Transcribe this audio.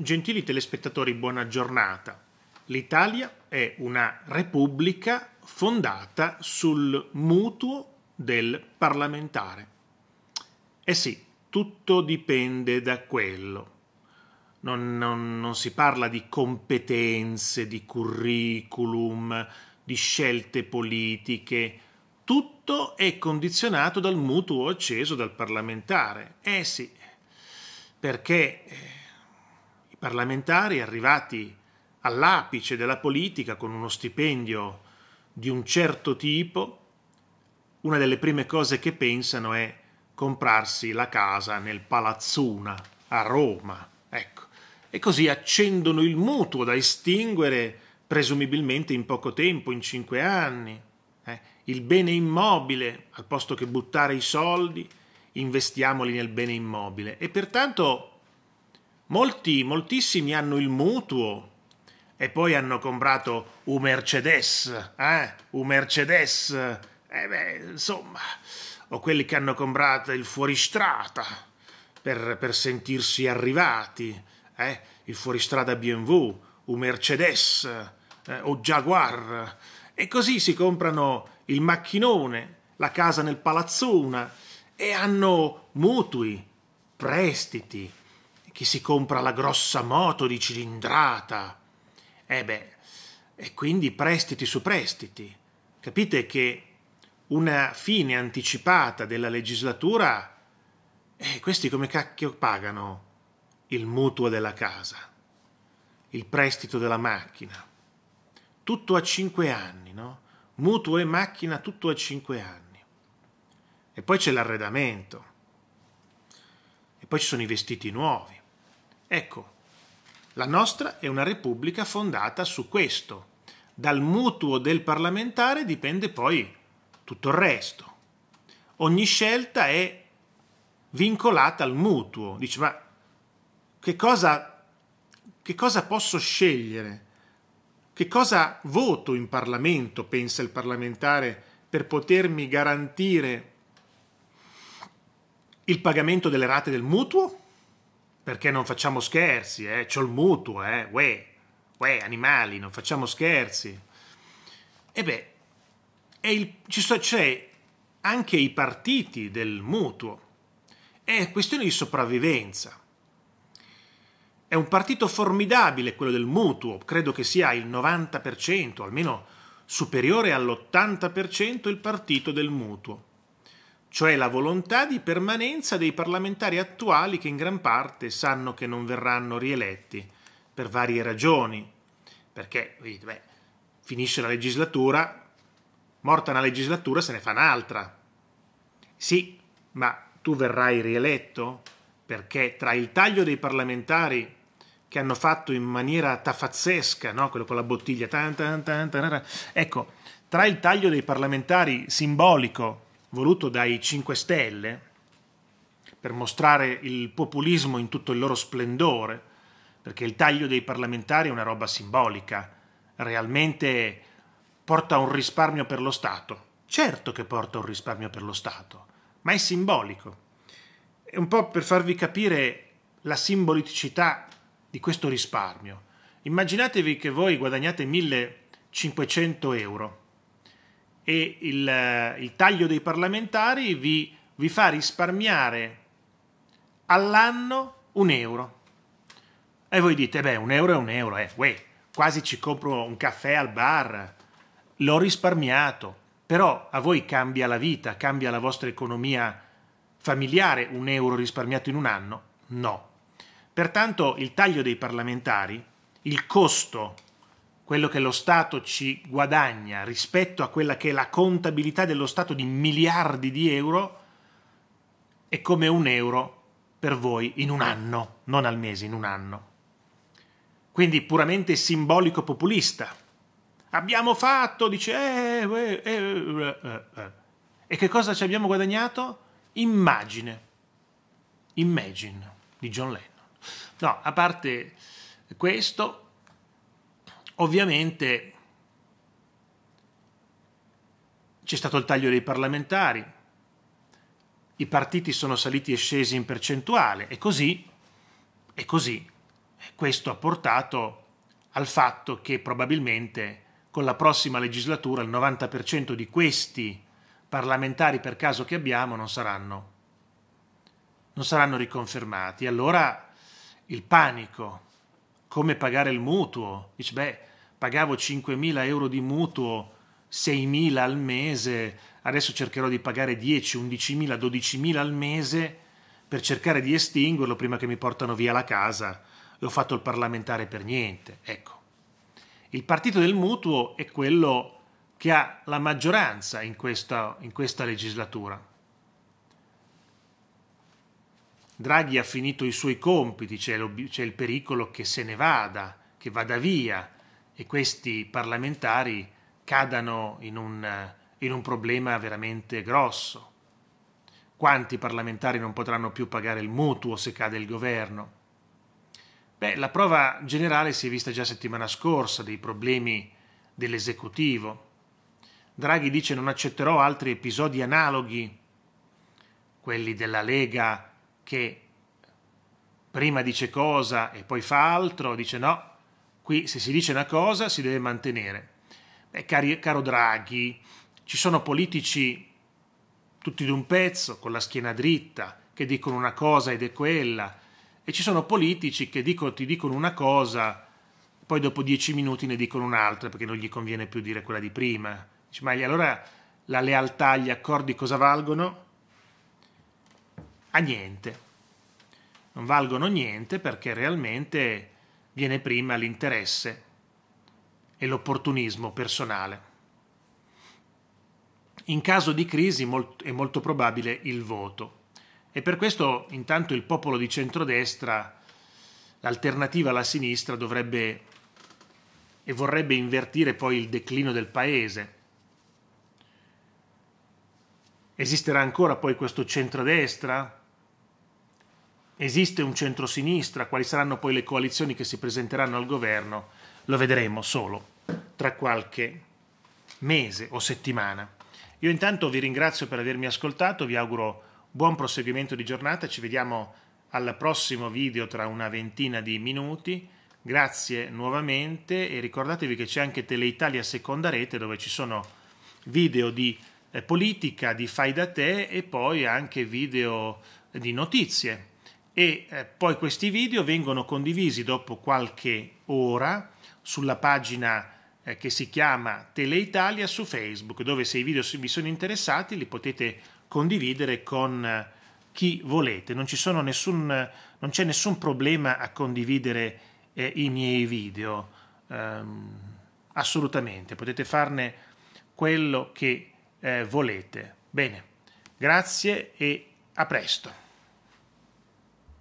Gentili telespettatori, buona giornata. L'Italia è una repubblica fondata sul mutuo del parlamentare. Eh sì, tutto dipende da quello. Non, non, non si parla di competenze, di curriculum, di scelte politiche. Tutto è condizionato dal mutuo acceso dal parlamentare. Eh sì, perché eh, parlamentari arrivati all'apice della politica con uno stipendio di un certo tipo, una delle prime cose che pensano è comprarsi la casa nel Palazzuna a Roma. Ecco. E così accendono il mutuo da estinguere presumibilmente in poco tempo, in cinque anni. Eh? Il bene immobile, al posto che buttare i soldi, investiamoli nel bene immobile. E pertanto Molti, moltissimi hanno il mutuo e poi hanno comprato un Mercedes, eh? Un Mercedes, eh beh, insomma, o quelli che hanno comprato il fuoristrada per, per sentirsi arrivati, eh? Il fuoristrada BMW, un Mercedes eh, o Jaguar e così si comprano il macchinone, la casa nel palazzona e hanno mutui, prestiti, chi si compra la grossa moto di cilindrata. E eh beh, e quindi prestiti su prestiti. Capite che una fine anticipata della legislatura, eh, questi come cacchio pagano il mutuo della casa, il prestito della macchina. Tutto a cinque anni, no? Mutuo e macchina tutto a cinque anni. E poi c'è l'arredamento. E poi ci sono i vestiti nuovi Ecco, la nostra è una repubblica fondata su questo. Dal mutuo del parlamentare dipende poi tutto il resto. Ogni scelta è vincolata al mutuo. Dice, ma che cosa, che cosa posso scegliere? Che cosa voto in Parlamento, pensa il parlamentare, per potermi garantire il pagamento delle rate del mutuo? perché non facciamo scherzi, eh? c'ho il mutuo, eh? uè, uè, animali, non facciamo scherzi. E beh, il, so, c'è anche i partiti del mutuo, è questione di sopravvivenza. È un partito formidabile quello del mutuo, credo che sia il 90%, almeno superiore all'80% il partito del mutuo cioè la volontà di permanenza dei parlamentari attuali che in gran parte sanno che non verranno rieletti per varie ragioni, perché beh, finisce la legislatura, morta una legislatura se ne fa un'altra. Sì, ma tu verrai rieletto? Perché tra il taglio dei parlamentari che hanno fatto in maniera tafazzesca, no? quello con la bottiglia, tan, tan, tan, ecco, tra il taglio dei parlamentari simbolico voluto dai 5 Stelle per mostrare il populismo in tutto il loro splendore, perché il taglio dei parlamentari è una roba simbolica, realmente porta un risparmio per lo Stato. Certo che porta un risparmio per lo Stato, ma è simbolico. È un po' per farvi capire la simbolicità di questo risparmio. Immaginatevi che voi guadagnate 1500 euro e il, eh, il taglio dei parlamentari vi, vi fa risparmiare all'anno un euro. E voi dite, beh, un euro è un euro, eh, uè, quasi ci compro un caffè al bar, l'ho risparmiato, però a voi cambia la vita, cambia la vostra economia familiare un euro risparmiato in un anno? No. Pertanto il taglio dei parlamentari, il costo quello che lo Stato ci guadagna rispetto a quella che è la contabilità dello Stato di miliardi di euro è come un euro per voi in un anno, non al mese, in un anno. Quindi puramente simbolico populista. Abbiamo fatto, dice... Eh, eh, eh, e che cosa ci abbiamo guadagnato? Immagine. Imagine di John Lennon. No, a parte questo, Ovviamente c'è stato il taglio dei parlamentari, i partiti sono saliti e scesi in percentuale e così, e così. Questo ha portato al fatto che probabilmente con la prossima legislatura il 90% di questi parlamentari per caso che abbiamo non saranno, non saranno riconfermati. Allora il panico come pagare il mutuo. Dici, beh, pagavo 5.000 euro di mutuo, 6.000 al mese, adesso cercherò di pagare 10, 11.000, 12.000 al mese per cercare di estinguerlo prima che mi portano via la casa e ho fatto il parlamentare per niente. Ecco. Il partito del mutuo è quello che ha la maggioranza in questa, in questa legislatura. Draghi ha finito i suoi compiti, c'è, c'è il pericolo che se ne vada, che vada via e questi parlamentari cadano in un, in un problema veramente grosso. Quanti parlamentari non potranno più pagare il mutuo se cade il governo? Beh, la prova generale si è vista già settimana scorsa dei problemi dell'esecutivo. Draghi dice non accetterò altri episodi analoghi, quelli della Lega che prima dice cosa e poi fa altro, dice no, qui se si dice una cosa si deve mantenere. Beh, cari, caro Draghi, ci sono politici tutti d'un pezzo, con la schiena dritta, che dicono una cosa ed è quella, e ci sono politici che dico, ti dicono una cosa, poi dopo dieci minuti ne dicono un'altra perché non gli conviene più dire quella di prima. Dici, ma allora la lealtà, gli accordi cosa valgono? a niente. Non valgono niente perché realmente viene prima l'interesse e l'opportunismo personale. In caso di crisi è molto probabile il voto e per questo intanto il popolo di centrodestra, l'alternativa alla sinistra, dovrebbe e vorrebbe invertire poi il declino del paese. Esisterà ancora poi questo centrodestra esiste un centrosinistra, quali saranno poi le coalizioni che si presenteranno al governo, lo vedremo solo tra qualche mese o settimana. Io intanto vi ringrazio per avermi ascoltato, vi auguro buon proseguimento di giornata, ci vediamo al prossimo video tra una ventina di minuti. Grazie nuovamente e ricordatevi che c'è anche Teleitalia Seconda Rete dove ci sono video di eh, politica, di fai da te e poi anche video di notizie e eh, poi questi video vengono condivisi dopo qualche ora sulla pagina eh, che si chiama Teleitalia su Facebook, dove se i video vi sono interessati li potete condividere con eh, chi volete. Non, nessun, non c'è nessun problema a condividere eh, i miei video, ehm, assolutamente, potete farne quello che volete. Bene, grazie e a presto.